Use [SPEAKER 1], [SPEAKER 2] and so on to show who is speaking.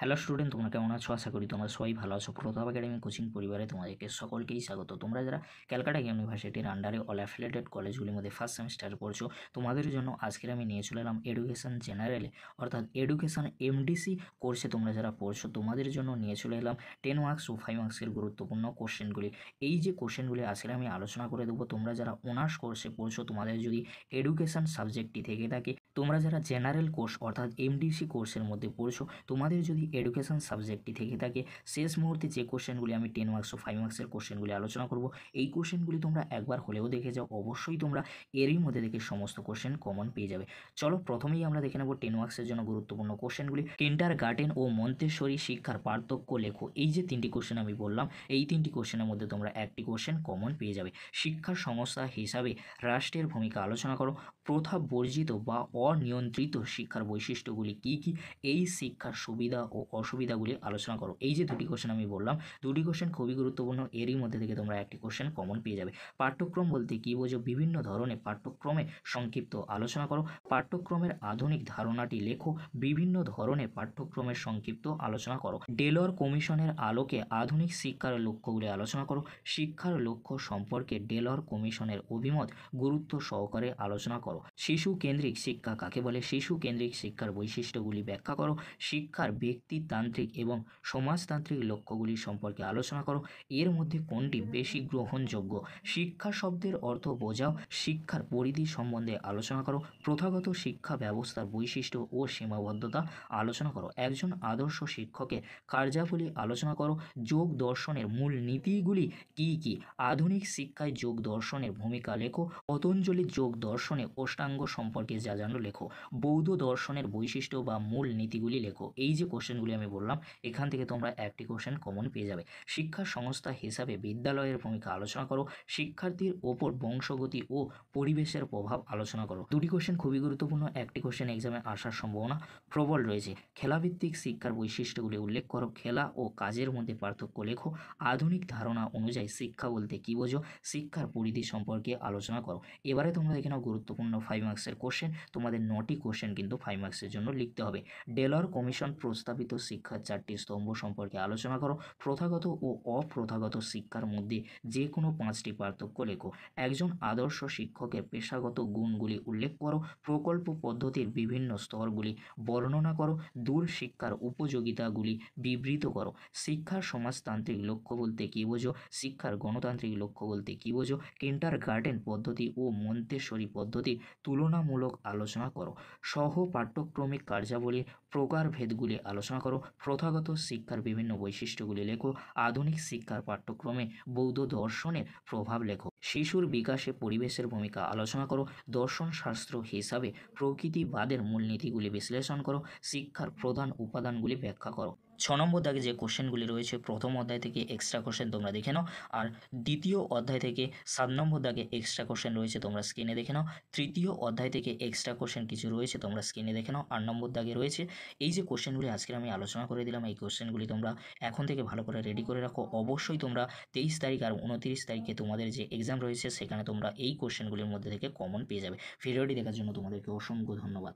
[SPEAKER 1] hello student তোমরা কেমন আছো আশা করি তোমরা সবাই ভালো আছো প্রতাপ একাডেমি কোচিং পরিবারে তোমাদেরকে সকলকেই স্বাগত তোমরা যারা ক্যালকাটা ইউনিভার্সিটির আন্ডারে অল অ্যাফিলেটেড কলেজগুলির মধ্যে ফার্স্ট সেমিস্টার পড়ছো তোমাদের জন্য আজকের আমি নিয়ে চলে এলাম এডুকেশান জেনারেলে অর্থাৎ এডুকেশান এমডিসি কোর্সে তোমরা যারা পড়ছো তোমাদের জন্য নিয়ে চলে এলাম টেন মার্কস ও ফাইভ মার্কসের গুরুত্বপূর্ণ কোশ্চেনগুলি এই যে কোশ্চেনগুলি আজকে আমি আলোচনা করে দেবো তোমরা যারা অনার্স কোর্সে পড়ছো তোমাদের যদি এডুকেশান সাবজেক্টটি থেকে থাকে তোমরা যারা জেনারেল কোর্স অর্থাৎ এমডিসি কোর্সের মধ্যে পড়ছো তোমাদের যদি এডুকেশান সাবজেক্টটি থেকে থাকে শেষ মুহূর্তে যে কোশ্চেনগুলি আমি টেন মার্কস ও ফাইভ মার্কসের কোশ্চেনগুলি আলোচনা করব এই কোশ্চেনগুলি তোমরা একবার হলেও দেখে যাও অবশ্যই তোমরা এরই মধ্যে থেকে সমস্ত কোশ্চেন কমন পেয়ে যাবে চলো প্রথমেই আমরা দেখে নেব টেন মার্কসের জন্য গুরুত্বপূর্ণ কোশ্চেনগুলি কেন্টার গার্ডেন ও মন্তেশ্বরী শিক্ষার পার্থক্য লেখো এই যে তিনটি কোশ্চেন আমি বললাম এই তিনটি কোশ্চেনের মধ্যে তোমরা একটি কোশ্চেন কমন পেয়ে যাবে শিক্ষা সংস্থা হিসাবে রাষ্ট্রের ভূমিকা আলোচনা করো প্রথা বর্জিত বা অনিয়ন্ত্রিত শিক্ষার বৈশিষ্ট্যগুলি কী কী এই শিক্ষার সুবিধা ও অসুবিধাগুলি আলোচনা করো এই যে দুটি কোশ্চেন আমি বললাম দুটি কোশ্চেন খুবই গুরুত্বপূর্ণ এরই মধ্যে থেকে তোমরা একটি কোশ্চেন কমন পেয়ে যাবে পাঠ্যক্রম বলতে কী বোঝো বিভিন্ন ধরনের পাঠ্যক্রমে সংক্ষিপ্ত আলোচনা করো পাঠ্যক্রমের আধুনিক ধারণাটি লেখো বিভিন্ন ধরনের পাঠ্যক্রমের সংক্ষিপ্ত আলোচনা করো ডেলর কমিশনের আলোকে আধুনিক শিক্ষার লক্ষ্যগুলি আলোচনা করো শিক্ষার লক্ষ্য সম্পর্কে ডেলর কমিশনের অভিমত গুরুত্ব সহকারে আলোচনা করো শিশু কেন্দ্রিক শিক্ষা শিক্ষা কাকে বলে শিশু কেন্দ্রিক শিক্ষার বৈশিষ্ট্যগুলি ব্যাখ্যা করো শিক্ষার ব্যক্তিতান্ত্রিক এবং সমাজতান্ত্রিক লক্ষ্যগুলি সম্পর্কে আলোচনা করো এর মধ্যে কোনটি বেশি গ্রহণযোগ্য শিক্ষা শব্দের অর্থ বোঝাও শিক্ষার পরিধি সম্বন্ধে আলোচনা করো প্রথাগত শিক্ষা ব্যবস্থার বৈশিষ্ট্য ও সীমাবদ্ধতা আলোচনা করো একজন আদর্শ শিক্ষকের কার্যাবলী আলোচনা করো যোগ দর্শনের মূল নীতিগুলি কি কি আধুনিক শিক্ষায় যোগ দর্শনের ভূমিকা লেখো পতঞ্জলি যোগ দর্শনে অষ্টাঙ্গ সম্পর্কে যা জানো লেখো বৌদ্ধ দর্শনের বৈশিষ্ট্য বা মূল নীতিগুলি লেখো এই যে কোশ্চেনগুলি আমি বললাম এখান থেকে তোমরা একটি কোশ্চেন কমন পেয়ে যাবে শিক্ষা সংস্থা হিসাবে বিদ্যালয়ের ভূমিকা আলোচনা করো শিক্ষার্থীর ওপর বংশগতি ও পরিবেশের প্রভাব আলোচনা করো দুটি কোশ্চেন খুবই গুরুত্বপূর্ণ একটি কোশ্চেন এক্সামে আসার সম্ভাবনা প্রবল রয়েছে খেলাভিত্তিক শিক্ষার বৈশিষ্ট্যগুলি উল্লেখ করো খেলা ও কাজের মধ্যে পার্থক্য লেখো আধুনিক ধারণা অনুযায়ী শিক্ষা বলতে কী বোঝো শিক্ষার পরিধি সম্পর্কে আলোচনা করো এবারে তোমরা এখানে গুরুত্বপূর্ণ ফাইভ মার্কসের কোশ্চেন তোমাদের তাদের নটি কোশ্চেন কিন্তু ফাইভ মার্কসের জন্য লিখতে হবে ডেলর কমিশন প্রস্তাবিত শিক্ষার চারটি স্তম্ভ সম্পর্কে আলোচনা করো প্রথাগত ও অপ্রথাগত শিক্ষার মধ্যে যে কোনো পাঁচটি পার্থক্য লেখো একজন আদর্শ শিক্ষকের পেশাগত গুণগুলি উল্লেখ করো প্রকল্প পদ্ধতির বিভিন্ন স্তরগুলি বর্ণনা করো দূর শিক্ষার উপযোগিতাগুলি বিবৃত করো শিক্ষার সমাজতান্ত্রিক লক্ষ্য বলতে কী বোঝো শিক্ষার গণতান্ত্রিক লক্ষ্য বলতে কী বোঝো কিন্টার গার্ডেন পদ্ধতি ও মন্তেশ্বরী পদ্ধতি তুলনামূলক আলোচনা আলোচনা করো সহ পাঠ্যক্রমিক কার্যাবলী প্রকারভেদগুলি আলোচনা করো প্রথাগত শিক্ষার বিভিন্ন বৈশিষ্ট্যগুলি লেখো আধুনিক শিক্ষার পাঠ্যক্রমে বৌদ্ধ দর্শনের প্রভাব লেখো শিশুর বিকাশে পরিবেশের ভূমিকা আলোচনা করো দর্শন শাস্ত্র হিসাবে প্রকৃতিবাদের মূলনীতিগুলি বিশ্লেষণ করো শিক্ষার প্রধান উপাদানগুলি ব্যাখ্যা করো ছ নম্বর দাগে যে কোশ্চেনগুলি রয়েছে প্রথম অধ্যায় থেকে এক্সট্রা কোশ্চেন তোমরা দেখে নাও আর দ্বিতীয় অধ্যায় থেকে সাত নম্বর দাগে এক্সট্রা কোশ্চেন রয়েছে তোমরা স্ক্রিনে দেখে নাও তৃতীয় অধ্যায় থেকে এক্সট্রা কোশ্চেন কিছু রয়েছে তোমরা স্ক্রিনে দেখে নাও আট নম্বর দাগে রয়েছে এই যে কোশ্চেনগুলি আজকে আমি আলোচনা করে দিলাম এই কোশ্চেনগুলি তোমরা এখন থেকে ভালো করে রেডি করে রাখো অবশ্যই তোমরা তেইশ তারিখ আর উনত্রিশ তারিখে তোমাদের যে এক্সাম এক্সাম রয়েছে সেখানে তোমরা এই কোশ্চেনগুলির মধ্যে থেকে কমন পেয়ে যাবে ভিডিওটি দেখার জন্য তোমাদেরকে অসংখ্য ধন্যবাদ